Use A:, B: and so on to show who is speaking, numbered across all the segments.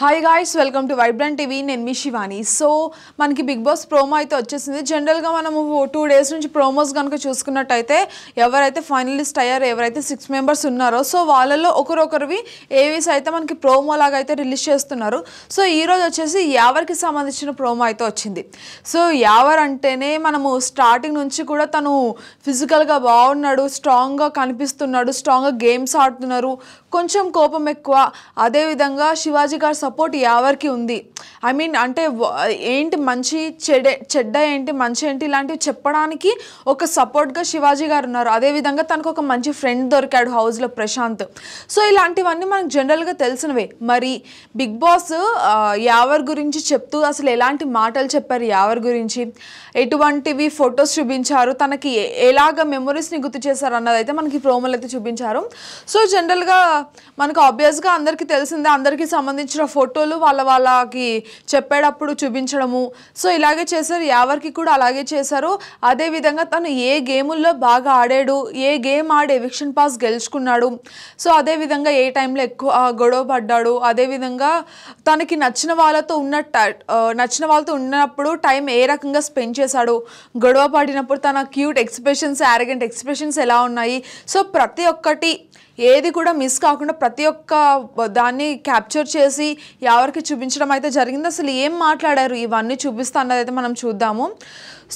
A: hi guys welcome to vibrant TV నేను మీ Shivani so మనకి బిగ్ బాస్ ప్రోమో అయితే వచ్చేసింది జనరల్గా మనము టూ డేస్ నుంచి ప్రోమోస్ కనుక చూసుకున్నట్టయితే ఎవరైతే ఫైనలిస్ట్ అయ్యారో ఎవరైతే సిక్స్ మెంబర్స్ ఉన్నారో సో వాళ్ళలో ఒకరొకరివి ఏవీస్ అయితే మనకి ప్రోమో లాగా అయితే రిలీజ్ చేస్తున్నారు సో ఈరోజు వచ్చేసి యావర్కి సంబంధించిన ప్రోమో అయితే వచ్చింది సో యావర్ అంటేనే మనము స్టార్టింగ్ నుంచి కూడా తను ఫిజికల్గా బాగున్నాడు స్ట్రాంగ్గా కనిపిస్తున్నాడు స్ట్రాంగ్గా గేమ్స్ ఆడుతున్నారు కొంచెం కోపం ఎక్కువ అదేవిధంగా శివాజీ గారు సపోర్ట్ ఎవరికి ఉంది ఐ మీన్ అంటే ఏంటి మంచి చెడే చెడ్డ ఏంటి మంచి ఏంటి ఇలాంటివి చెప్పడానికి ఒక సపోర్ట్గా శివాజీ గారు ఉన్నారు అదేవిధంగా తనకు ఒక మంచి ఫ్రెండ్ దొరికాడు హౌస్లో ప్రశాంత్ సో ఇలాంటివన్నీ మనకు జనరల్గా తెలిసినవే మరి బిగ్ బాస్ యావర్ గురించి చెప్తూ అసలు ఎలాంటి మాటలు చెప్పారు యావర్ గురించి ఎటువంటివి ఫొటోస్ చూపించారు తనకి ఎలాగ మెమొరీస్ని గుర్తు చేశారు అన్నది అయితే మనకి ప్రోమోలు అయితే చూపించారు సో జనరల్గా మనకు ఆబ్వియస్గా అందరికీ తెలిసిందే అందరికీ సంబంధించిన ఫోటోలు వాళ్ళ వాళ్ళకి చెప్పేటప్పుడు చూపించడము సో ఇలాగే చేశారు ఎవరికి కూడా అలాగే చేశారు అదేవిధంగా తను ఏ గేముల్లో బాగా ఆడాడు ఏ గేమ్ ఆడి ఎవిక్షన్ పాస్ గెలుచుకున్నాడు సో అదేవిధంగా ఏ టైంలో ఎక్కువ గొడవ పడ్డాడు అదేవిధంగా తనకి నచ్చిన వాళ్ళతో ఉన్న నచ్చిన వాళ్ళతో ఉన్నప్పుడు టైం ఏ రకంగా స్పెండ్ చేశాడు గొడవ పడినప్పుడు తన క్యూట్ ఎక్స్ప్రెషన్స్ యారగెంట్ ఎక్స్ప్రెషన్స్ ఎలా ఉన్నాయి సో ప్రతి ఒక్కటి ఏది కూడా మిస్ కాకుండా ప్రతి ఒక్క దాన్ని క్యాప్చర్ చేసి ఎవరికి చూపించడం అయితే జరిగింది అసలు ఏం మాట్లాడారు ఇవన్నీ చూపిస్తా అన్నదైతే మనం చూద్దాము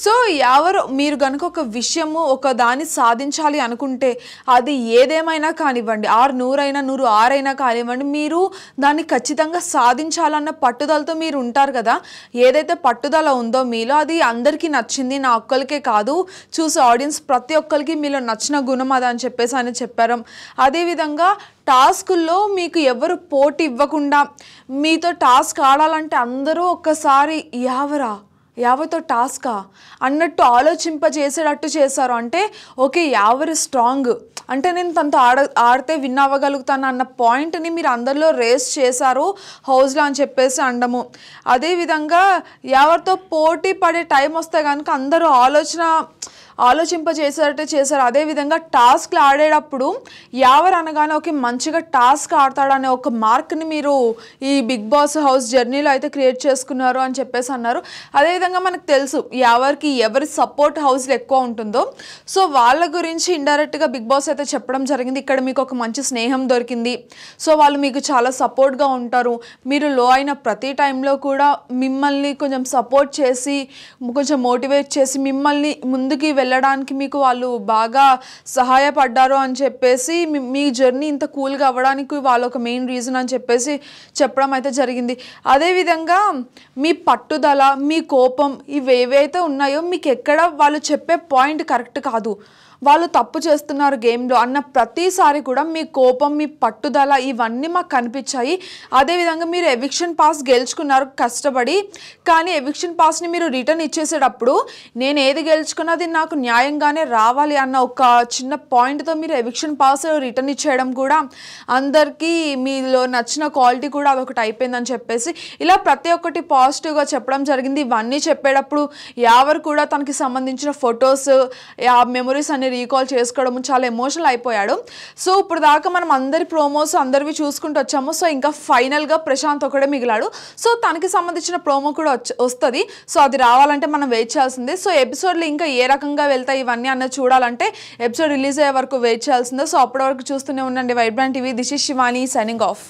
A: సో ఎవరు మీరు కనుక ఒక విషయము ఒక దాన్ని సాధించాలి అనుకుంటే అది ఏదేమైనా కానివ్వండి ఆరు నూరైనా నూరు ఆరైనా కానివ్వండి మీరు దాన్ని ఖచ్చితంగా సాధించాలన్న పట్టుదలతో మీరు ఉంటారు కదా ఏదైతే పట్టుదల ఉందో మీలో అది అందరికీ నచ్చింది నా ఒక్కరికే కాదు చూసి ఆడియన్స్ ప్రతి ఒక్కరికి మీలో నచ్చిన గుణం అది అని చెప్పేసి ఆయన చెప్పారు అదేవిధంగా టాస్కుల్లో మీకు ఎవరు పోటీ ఇవ్వకుండా మీతో టాస్క్ ఆడాలంటే అందరూ ఒక్కసారి యావరా యావతో టాస్కా అన్నట్టు ఆలోచింపజేసేటట్టు చేశారు అంటే ఓకే యావరి స్ట్రాంగ్ అంటే నేను తనతో ఆడ ఆడితే విన్ అవ్వగలుగుతాను అన్న పాయింట్ని మీరు అందరిలో రేస్ చేశారు హౌస్లో అని చెప్పేసి అండము అదేవిధంగా ఎవరితో పోటీ పడే టైం వస్తే కనుక అందరూ ఆలోచన ఆలోచింపజేశారంటే చేశారు అదేవిధంగా టాస్క్లు ఆడేటప్పుడు ఎవరు అనగానే ఓకే మంచిగా టాస్క్ ఆడతాడనే ఒక మార్క్ని మీరు ఈ బిగ్ బాస్ హౌస్ జర్నీలో అయితే క్రియేట్ చేసుకున్నారు అని చెప్పేసి అన్నారు అదేవిధంగా మనకు తెలుసు ఎవరికి ఎవరి సపోర్ట్ హౌస్లు ఎక్కువ ఉంటుందో సో వాళ్ళ గురించి ఇండైరెక్ట్గా బిగ్ బాస్ అయితే చెప్పడం జరిగింది ఇక్కడ మీకు ఒక మంచి స్నేహం దొరికింది సో వాళ్ళు మీకు చాలా సపోర్ట్గా ఉంటారు మీరు లో అయిన ప్రతి టైంలో కూడా మిమ్మల్ని కొంచెం సపోర్ట్ చేసి కొంచెం మోటివేట్ చేసి మిమ్మల్ని ముందుకి వెళ్ళడానికి మీకు వాళ్ళు బాగా సహాయపడ్డారు అని చెప్పేసి మీ జర్నీ ఇంత కూల్గా అవ్వడానికి వాళ్ళు ఒక మెయిన్ రీజన్ అని చెప్పేసి చెప్పడం అయితే జరిగింది అదేవిధంగా మీ పట్టుదల మీ కోపం ఇవి ఏవైతే ఉన్నాయో మీకు ఎక్కడ వాళ్ళు చెప్పే పాయింట్ కరెక్ట్ కాదు వాళ్ళు తప్పు చేస్తున్నారు గేమ్లో అన్న ప్రతిసారి కూడా మీ కోపం మీ పట్టుదల ఇవన్నీ మాకు కనిపించాయి అదేవిధంగా మీరు ఎవిక్షన్ పాస్ గెలుచుకున్నారు కష్టపడి కానీ ఎవిక్షన్ పాస్ని మీరు రిటర్న్ ఇచ్చేసేటప్పుడు నేను ఏది గెలుచుకున్నది నాకు నాకు న్యాయంగానే రావాలి అన్న ఒక చిన్న పాయింట్తో మీరు ఎవిక్షన్ పాస్ రిటర్న్ ఇచ్చేయడం కూడా అందరికీ మీలో నచ్చిన క్వాలిటీ కూడా అదొకటి అయిపోయిందని చెప్పేసి ఇలా ప్రతి ఒక్కటి పాజిటివ్గా చెప్పడం జరిగింది ఇవన్నీ చెప్పేటప్పుడు ఎవరు కూడా తనకి సంబంధించిన ఫొటోస్ ఆ మెమొరీస్ అన్ని రీకాల్ చేసుకోవడం చాలా ఎమోషనల్ అయిపోయాడు సో ఇప్పుడు దాకా మనం అందరి ప్రోమోస్ అందరివి చూసుకుంటూ వచ్చాము సో ఇంకా ఫైనల్గా ప్రశాంత్ ఒకడే మిగిలాడు సో తనకి సంబంధించిన ప్రోమో కూడా వస్తుంది సో అది రావాలంటే మనం వెయిట్ చేయాల్సిందే సో ఎపిసోడ్లో ఇంకా ఏ రకంగా డీప్గా వెళ్తాయి ఇవన్నీ అన్న చూడాలంటే ఎపిసోడ్ రిలీజ్ అయ్యే వరకు వెయిట్ చేయాల్సిందో సో అప్పటి వరకు చూస్తూనే ఉండండి white brand TV this is Shivani signing of